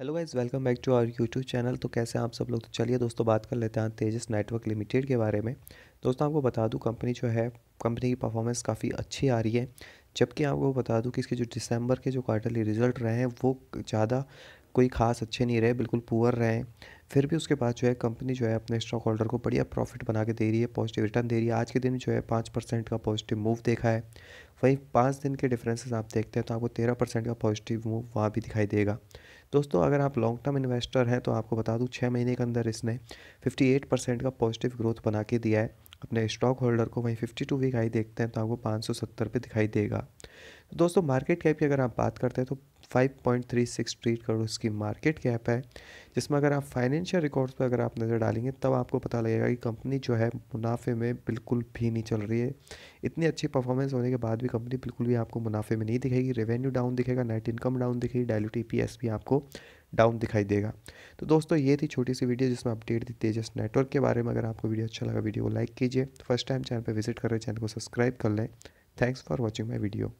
hello guys welcome back to our YouTube channel तो कैसे आप सब लोग तो चलिए दोस्तों बात कर लेते हैं तेजस नेटवर्क लिमिटेड के बारे में दोस्तों आपको बता दूं कंपनी जो है कंपनी की परफॉर्मेंस काफ़ी अच्छी आ रही है जबकि आपको बता दूं कि इसके जो दिसंबर के जो क्वार्टरली रिजल्ट रहे हैं वो ज़्यादा कोई खास अच्छे नहीं रहे बिल्कुल पुअर रहे हैं फिर भी उसके बाद जो है कंपनी जो है अपने स्टॉक होल्डर को बढ़िया प्रॉफिट बना के दे रही है पॉजिटिव रिटर्न दे रही है आज के दिन जो है पाँच परसेंट का पॉजिटिव मूव देखा है वहीं पाँच दिन के डिफरेंसेस आप देखते हैं तो आपको तेरह परसेंट का पॉजिटिव मूव वहाँ भी दिखाई देगा दोस्तों अगर आप लॉन्ग टर्म इन्वेस्टर हैं तो आपको बता दूँ छः महीने के अंदर इसने फिफ्टी एट परसेंट का पॉजिटिव ग्रोथ बना के दिया है अपने स्टॉक होल्डर को वहीं फिफ्टी टू वीक आई देखते हैं तो आपको पाँच सौ सत्तर पर दिखाई देगा तो दोस्तों मार्केट कैप की अगर आप बात करते हैं तो 5.36 थ्री करोड़ उसकी मार्केट कैप है जिसमें अगर आप फाइनेंशियल रिकॉर्ड्स पर अगर आप नज़र डालेंगे तब आपको पता लगेगा कि कंपनी जो है मुनाफे में बिल्कुल भी नहीं चल रही है इतनी अच्छी परफॉर्मेंस होने के बाद भी कंपनी बिल्कुल भी आपको मुनाफे में नहीं दिखेगी रेवेन्यू डाउन दिखेगा नेट इनकम डाउन दिखेगी डायलूट ई भी आपको डाउन दिखाई देगा तो दोस्तों ये थी छोटी सी वीडियो जिसमें अपडेट दी तेजस नेटवर्क के बारे में अगर आपको वीडियो अच्छा लगा वीडियो को लाइक कीजिए फर्स्ट टाइम चैनल पर विजिट कर रहे चैनल को सब्सक्राइब कर लें thanks for watching my video